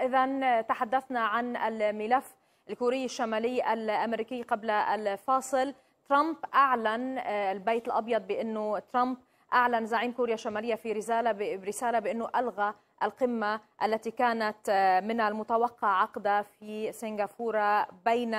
إذا تحدثنا عن الملف الكوري الشمالي الأمريكي قبل الفاصل ترامب أعلن آه، البيت الأبيض بأنه ترامب أعلن زعيم كوريا الشمالية في رسالة برسالة بأنه ألغى القمة التي كانت آه، من المتوقع عقدها في سنغافورة بين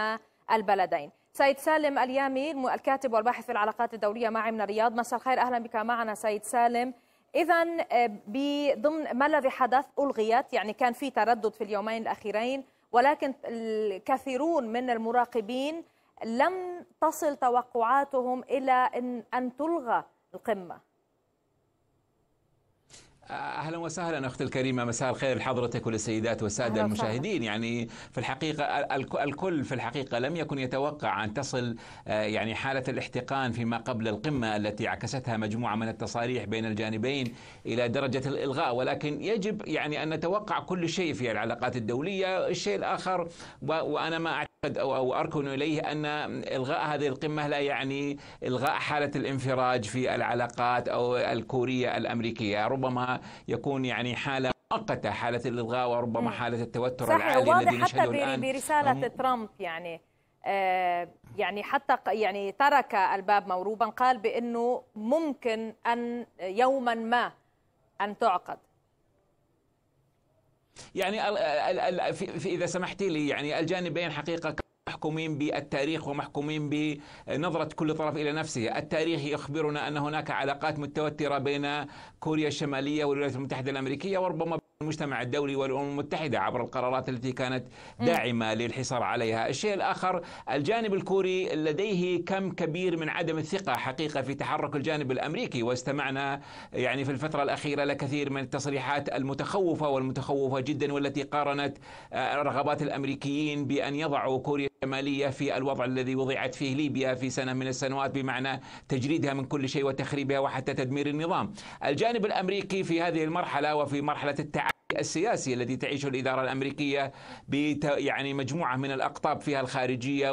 البلدين سيد سالم اليامي الكاتب والباحث في العلاقات الدولية معي من الرياض مساء الخير أهلا بك معنا سيد سالم اذا آه، بضمن ما الذي حدث الغيت يعني كان في تردد في اليومين الاخيرين ولكن الكثيرون من المراقبين لم تصل توقعاتهم الى ان, أن تلغى القمه اهلا وسهلا اختي الكريمه مساء الخير لحضرتك وللسيدات والساده المشاهدين يعني في الحقيقه الكل في الحقيقه لم يكن يتوقع ان تصل آه، يعني حاله الاحتقان فيما قبل القمه التي عكستها مجموعه من التصاريح بين الجانبين الى درجه الالغاء ولكن يجب يعني ان نتوقع كل شيء في العلاقات الدوليه الشيء الاخر وانا ما أعتقد أو, أو أركن إليه أن إلغاء هذه القمة لا يعني إلغاء حالة الانفراج في العلاقات أو الكورية الأمريكية ربما يكون يعني حاله مؤقته حاله الالغاء وربما حاله التوتر صحيح العالي الذي نشهده حتى الان برساله ترامب يعني آه، يعني حتى يعني ترك الباب موروبا قال بانه ممكن ان يوما ما ان تعقد يعني اذا سمحتي لي يعني الجانبين حقيقه محكومين بالتاريخ ومحكومين بنظرة كل طرف إلى نفسه التاريخ يخبرنا أن هناك علاقات متوترة بين كوريا الشمالية والولايات المتحدة الأمريكية وربما المجتمع الدولي والامم المتحده عبر القرارات التي كانت داعمه للحصار عليها، الشيء الاخر الجانب الكوري لديه كم كبير من عدم الثقه حقيقه في تحرك الجانب الامريكي واستمعنا يعني في الفتره الاخيره لكثير من التصريحات المتخوفه والمتخوفه جدا والتي قارنت آه، رغبات الامريكيين بان يضعوا كوريا الشماليه في الوضع الذي وضعت فيه ليبيا في سنه من السنوات بمعنى تجريدها من كل شيء وتخريبها وحتى تدمير النظام. الجانب الامريكي في هذه المرحله وفي مرحله التعامل السياسي الذي تعيشه الإدارة الأمريكية بت يعني مجموعة من الأقطاب فيها الخارجية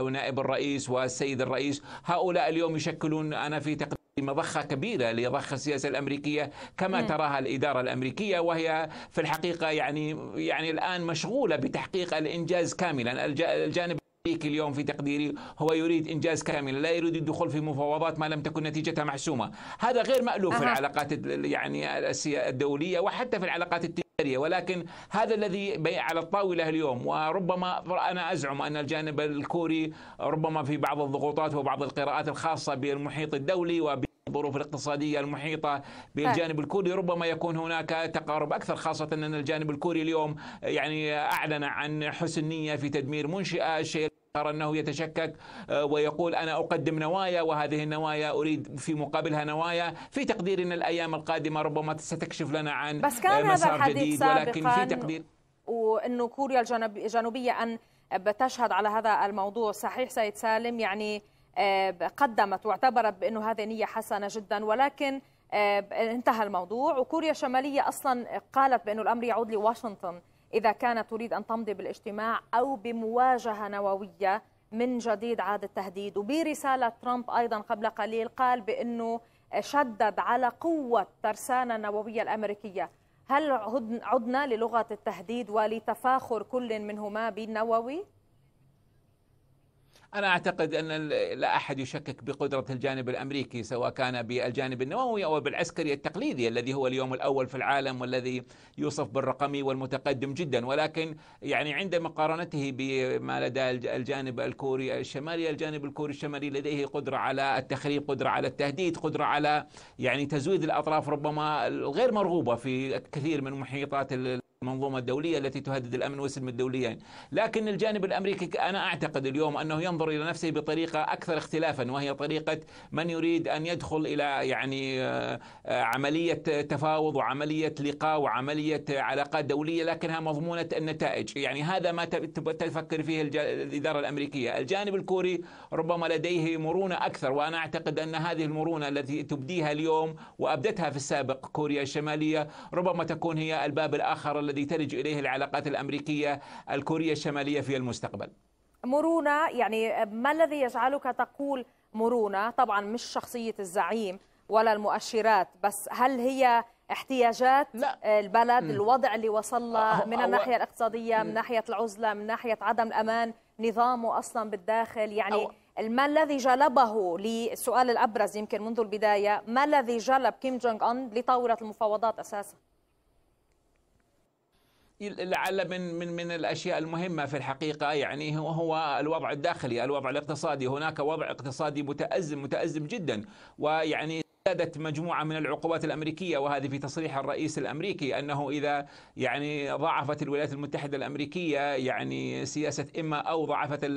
ونائب الرئيس والسيد الرئيس هؤلاء اليوم يشكلون أنا في تقديم مضخة كبيرة لضخ السياسة الأمريكية كما م. تراها الإدارة الأمريكية وهي في الحقيقة يعني يعني الآن مشغولة بتحقيق الإنجاز كاملا الجانب الامريكي اليوم في تقديري هو يريد إنجاز كامل لا يريد الدخول في مفاوضات ما لم تكن نتيجتها محسومة هذا غير مألوف في العلاقات يعني الدولية وحتى في العلاقات التجارية ولكن هذا الذي على الطاولة اليوم وربما أنا أزعم أن الجانب الكوري ربما في بعض الضغوطات وبعض القراءات الخاصة بالمحيط الدولي وب الظروف الاقتصادية المحيطة بالجانب الكوري ربما يكون هناك تقارب أكثر خاصة أن الجانب الكوري اليوم يعني أعلن عن حسن نية في تدمير منشئة الشيء يرى انه يتشكك آه، ويقول انا اقدم نوايا وهذه النوايا اريد في مقابلها نوايا في تقدير ان الايام القادمه ربما ستكشف لنا عن آه، بس كان مسار هذا الحديث سابقاً ولكن في تقدير وانه كوريا الجنوبيه ان بتشهد على هذا الموضوع صحيح سيد سالم يعني آه، قدمت واعتبرت بانه هذه نيه حسنه جدا ولكن انتهى الموضوع وكوريا الشماليه اصلا قالت بانه الامر يعود لواشنطن إذا كانت تريد أن تمضي بالاجتماع أو بمواجهة نووية من جديد عاد التهديد وبرسالة ترامب أيضا قبل قليل قال بأنه شدد على قوة ترسانة النووية الأمريكية هل عدنا للغة التهديد ولتفاخر كل منهما بالنووي؟ أنا أعتقد أن لا أحد يشكك بقدرة الجانب الأمريكي سواء كان بالجانب النووي أو بالعسكري التقليدي الذي هو اليوم الأول في العالم والذي يوصف بالرقمي والمتقدم جدا ولكن يعني عند مقارنته بما لدى الجانب الكوري الشمالي الجانب الكوري الشمالي لديه قدرة على التخريب قدرة على التهديد قدرة على يعني تزويد الأطراف ربما الغير مرغوبة في كثير من محيطات المنظومة الدولية التي تهدد الأمن والسلم الدوليين لكن الجانب الأمريكي أنا أعتقد اليوم أنه ينظر إلى نفسه بطريقة أكثر اختلافا وهي طريقة من يريد أن يدخل إلى يعني آه، آه، عملية تفاوض وعملية لقاء وعملية علاقات دولية لكنها مضمونة النتائج يعني هذا ما تفكر فيه الإدارة الأمريكية الجانب الكوري ربما لديه مرونة أكثر وأنا أعتقد أن هذه المرونة التي تبديها اليوم وأبدتها في السابق كوريا الشمالية ربما تكون هي الباب الآخر الذي تلج إليه العلاقات الأمريكية الكورية الشمالية في المستقبل مرونة يعني ما الذي يجعلك تقول مرونة طبعا مش شخصية الزعيم ولا المؤشرات بس هل هي احتياجات لا. البلد م. الوضع اللي وصل أه، من أه، الناحية الاقتصادية من ناحية العزلة من ناحية عدم الأمان نظامه أصلا بالداخل يعني أو. ما الذي جلبه للسؤال الأبرز يمكن منذ البداية ما الذي جلب كيم جونغ أون لطاولة المفاوضات أساساً لعل من من من الاشياء المهمه في الحقيقه يعني هو الوضع الداخلي، الوضع الاقتصادي، هناك وضع اقتصادي متازم متازم جدا ويعني زادت مجموعه من العقوبات الامريكيه وهذه في تصريح الرئيس الامريكي انه اذا يعني ضاعفت الولايات المتحده الامريكيه يعني سياسه اما او ضعفت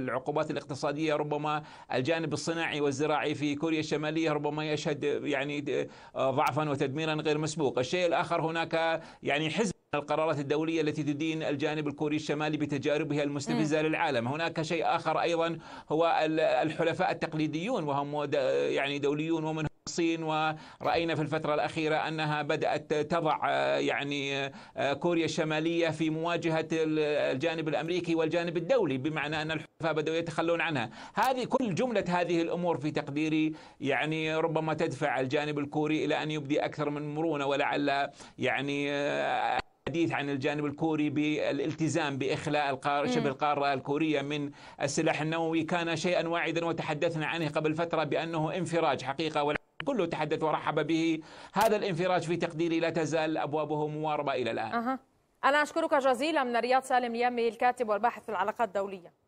العقوبات الاقتصاديه ربما الجانب الصناعي والزراعي في كوريا الشماليه ربما يشهد يعني آه، ضعفا وتدميرا غير مسبوق، الشيء الاخر هناك يعني حزب القرارات الدولية التي تدين الجانب الكوري الشمالي بتجاربها المستفزة م. للعالم هناك شيء آخر أيضا هو الحلفاء التقليديون وهم يعني دوليون ومن الصين ورأينا في الفترة الأخيرة أنها بدأت تضع يعني كوريا الشمالية في مواجهة الجانب الأمريكي والجانب الدولي بمعنى أن الحلفاء بدأوا يتخلون عنها هذه كل جملة هذه الأمور في تقديري يعني ربما تدفع الجانب الكوري إلى أن يبدي أكثر من مرونة ولعل يعني الحديث عن الجانب الكوري بالالتزام باخلاء شبه القاره الكوريه من السلاح النووي كان شيئا واعدا وتحدثنا عنه قبل فتره بانه انفراج حقيقه كله تحدث ورحب به هذا الانفراج في تقديري لا تزال أبوابه مواربة إلى الآن أه. أنا أشكرك جزيلا من الرياض سالم يامي الكاتب والباحث في العلاقات الدولية